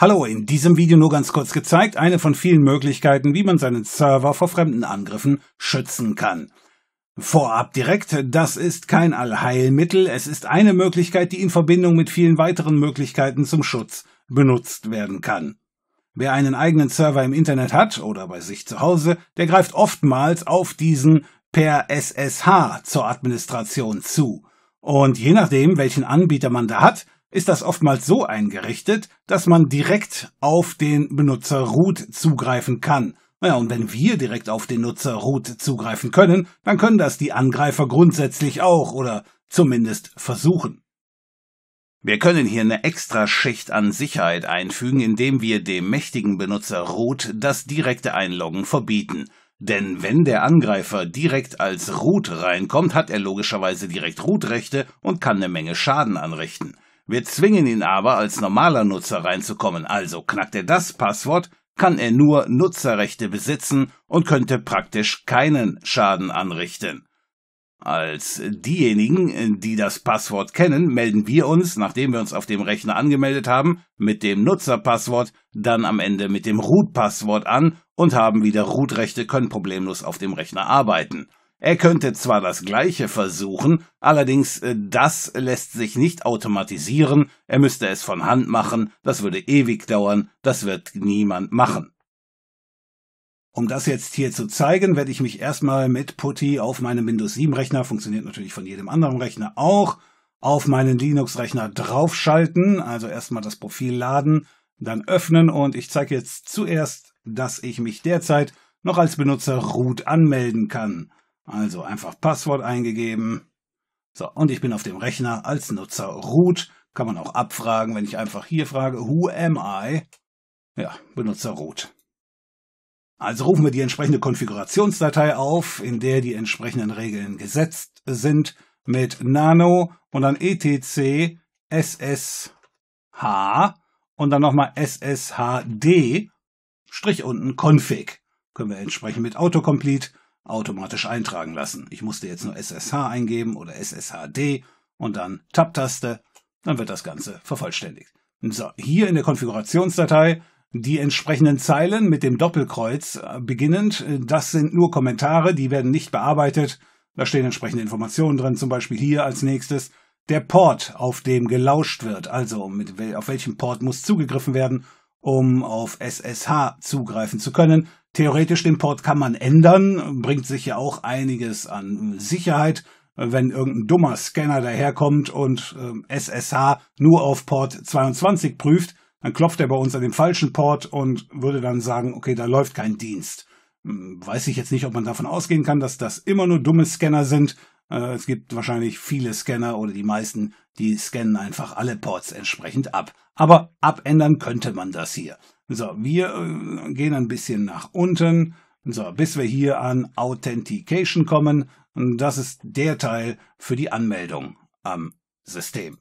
Hallo, in diesem Video nur ganz kurz gezeigt, eine von vielen Möglichkeiten, wie man seinen Server vor fremden Angriffen schützen kann. Vorab direkt, das ist kein Allheilmittel, es ist eine Möglichkeit, die in Verbindung mit vielen weiteren Möglichkeiten zum Schutz benutzt werden kann. Wer einen eigenen Server im Internet hat oder bei sich zu Hause, der greift oftmals auf diesen per SSH zur Administration zu. Und je nachdem, welchen Anbieter man da hat, ist das oftmals so eingerichtet, dass man direkt auf den Benutzer root zugreifen kann. Naja, und wenn wir direkt auf den Nutzer root zugreifen können, dann können das die Angreifer grundsätzlich auch oder zumindest versuchen. Wir können hier eine extra Schicht an Sicherheit einfügen, indem wir dem mächtigen Benutzer root das direkte Einloggen verbieten. Denn wenn der Angreifer direkt als root reinkommt, hat er logischerweise direkt root-Rechte und kann eine Menge Schaden anrichten. Wir zwingen ihn aber, als normaler Nutzer reinzukommen, also knackt er das Passwort, kann er nur Nutzerrechte besitzen und könnte praktisch keinen Schaden anrichten. Als diejenigen, die das Passwort kennen, melden wir uns, nachdem wir uns auf dem Rechner angemeldet haben, mit dem Nutzerpasswort, dann am Ende mit dem Root-Passwort an und haben wieder Root-Rechte, können problemlos auf dem Rechner arbeiten. Er könnte zwar das Gleiche versuchen, allerdings äh, das lässt sich nicht automatisieren, er müsste es von Hand machen, das würde ewig dauern, das wird niemand machen. Um das jetzt hier zu zeigen, werde ich mich erstmal mit Putty auf meinem Windows 7 Rechner, funktioniert natürlich von jedem anderen Rechner auch, auf meinen Linux Rechner draufschalten, also erstmal das Profil laden, dann öffnen und ich zeige jetzt zuerst, dass ich mich derzeit noch als Benutzer root anmelden kann. Also einfach Passwort eingegeben. So, und ich bin auf dem Rechner als Nutzer root. Kann man auch abfragen, wenn ich einfach hier frage, who am I? Ja, Benutzer root. Also rufen wir die entsprechende Konfigurationsdatei auf, in der die entsprechenden Regeln gesetzt sind, mit nano und dann etc ssh und dann nochmal sshd Strich unten config. Können wir entsprechend mit autocomplete automatisch eintragen lassen. Ich musste jetzt nur SSH eingeben oder SSHD und dann Tab-Taste, dann wird das Ganze vervollständigt. So, hier in der Konfigurationsdatei die entsprechenden Zeilen mit dem Doppelkreuz äh, beginnend, das sind nur Kommentare, die werden nicht bearbeitet. Da stehen entsprechende Informationen drin, zum Beispiel hier als nächstes der Port, auf dem gelauscht wird, also mit, auf welchem Port muss zugegriffen werden um auf SSH zugreifen zu können. Theoretisch den Port kann man ändern, bringt sich ja auch einiges an Sicherheit, wenn irgendein dummer Scanner daherkommt und ähm, SSH nur auf Port 22 prüft, dann klopft er bei uns an den falschen Port und würde dann sagen, okay, da läuft kein Dienst. Hm, weiß ich jetzt nicht, ob man davon ausgehen kann, dass das immer nur dumme Scanner sind, äh, es gibt wahrscheinlich viele Scanner oder die meisten, die scannen einfach alle Ports entsprechend ab. Aber abändern könnte man das hier. So, wir äh, gehen ein bisschen nach unten. So, bis wir hier an Authentication kommen. Und das ist der Teil für die Anmeldung am System.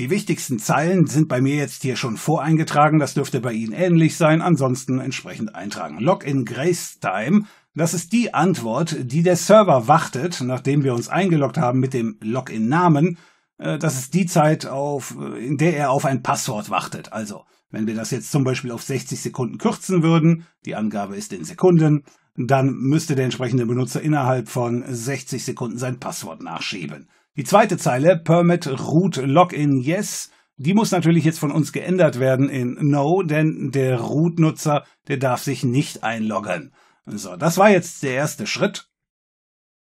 Die wichtigsten Zeilen sind bei mir jetzt hier schon voreingetragen. Das dürfte bei Ihnen ähnlich sein. Ansonsten entsprechend eintragen. Login Grace Time das ist die Antwort, die der Server wartet, nachdem wir uns eingeloggt haben mit dem Login-Namen. Äh, das ist die Zeit, auf, äh, in der er auf ein Passwort wartet. Also, wenn wir das jetzt zum Beispiel auf 60 Sekunden kürzen würden, die Angabe ist in Sekunden, dann müsste der entsprechende Benutzer innerhalb von 60 Sekunden sein Passwort nachschieben. Die zweite Zeile, Permit Root Login Yes, die muss natürlich jetzt von uns geändert werden in No, denn der Root-Nutzer, der darf sich nicht einloggen. Mhm. So, das war jetzt der erste Schritt.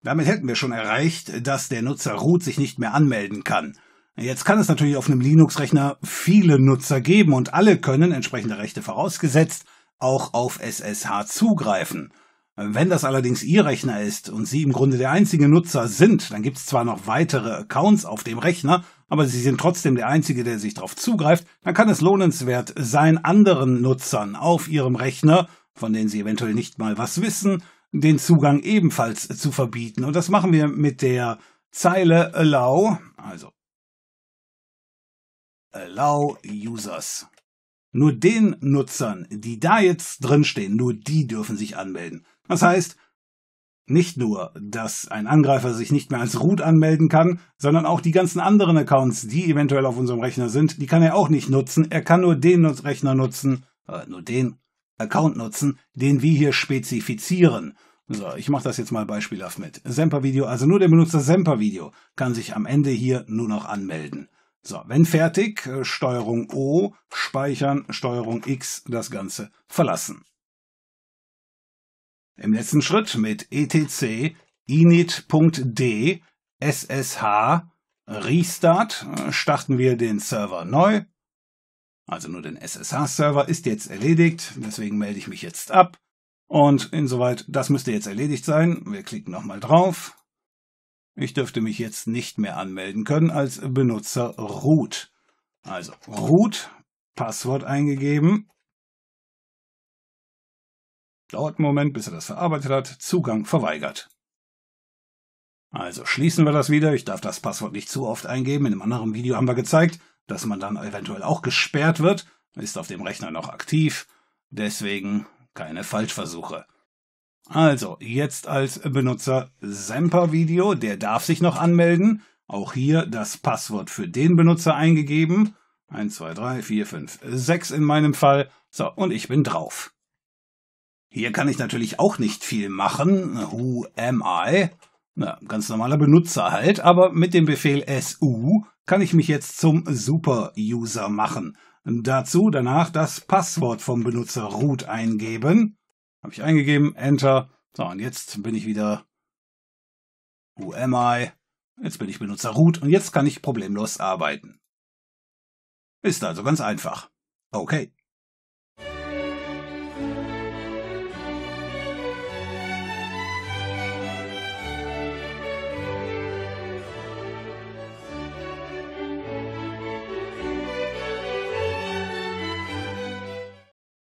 Damit hätten wir schon erreicht, dass der Nutzer root sich nicht mehr anmelden kann. Jetzt kann es natürlich auf einem Linux-Rechner viele Nutzer geben und alle können, entsprechende Rechte vorausgesetzt, auch auf SSH zugreifen. Wenn das allerdings Ihr Rechner ist und Sie im Grunde der einzige Nutzer sind, dann gibt es zwar noch weitere Accounts auf dem Rechner, aber Sie sind trotzdem der einzige, der sich darauf zugreift, dann kann es lohnenswert sein, anderen Nutzern auf Ihrem Rechner von denen sie eventuell nicht mal was wissen, den Zugang ebenfalls zu verbieten. Und das machen wir mit der Zeile allow, also allow users. Nur den Nutzern, die da jetzt drinstehen, nur die dürfen sich anmelden. Das heißt, nicht nur, dass ein Angreifer sich nicht mehr als Root anmelden kann, sondern auch die ganzen anderen Accounts, die eventuell auf unserem Rechner sind, die kann er auch nicht nutzen. Er kann nur den Rechner nutzen, äh, nur den Account nutzen, den wir hier spezifizieren. So, ich mache das jetzt mal beispielhaft mit. Sempervideo, also nur der Benutzer Sempervideo kann sich am Ende hier nur noch anmelden. So, wenn fertig, äh, Steuerung O, speichern, Steuerung X, das Ganze verlassen. Im letzten Schritt mit etc init.d ssh restart äh, starten wir den Server neu also nur den SSH-Server, ist jetzt erledigt. Deswegen melde ich mich jetzt ab. Und insoweit, das müsste jetzt erledigt sein. Wir klicken nochmal drauf. Ich dürfte mich jetzt nicht mehr anmelden können als Benutzer root. Also root, Passwort eingegeben. Dauert einen Moment, bis er das verarbeitet hat. Zugang verweigert. Also schließen wir das wieder. Ich darf das Passwort nicht zu oft eingeben. In einem anderen Video haben wir gezeigt, dass man dann eventuell auch gesperrt wird. Ist auf dem Rechner noch aktiv. Deswegen keine Falschversuche. Also, jetzt als Benutzer Semper Video, der darf sich noch anmelden. Auch hier das Passwort für den Benutzer eingegeben. 1, 2, 3, 4, 5, 6 in meinem Fall. So, und ich bin drauf. Hier kann ich natürlich auch nicht viel machen. Who am I? Na, ganz normaler Benutzer halt, aber mit dem Befehl SU kann ich mich jetzt zum Super-User machen. Dazu danach das Passwort vom Benutzer root eingeben. Habe ich eingegeben, Enter. So, und jetzt bin ich wieder Who am I? Jetzt bin ich Benutzer root und jetzt kann ich problemlos arbeiten. Ist also ganz einfach. Okay.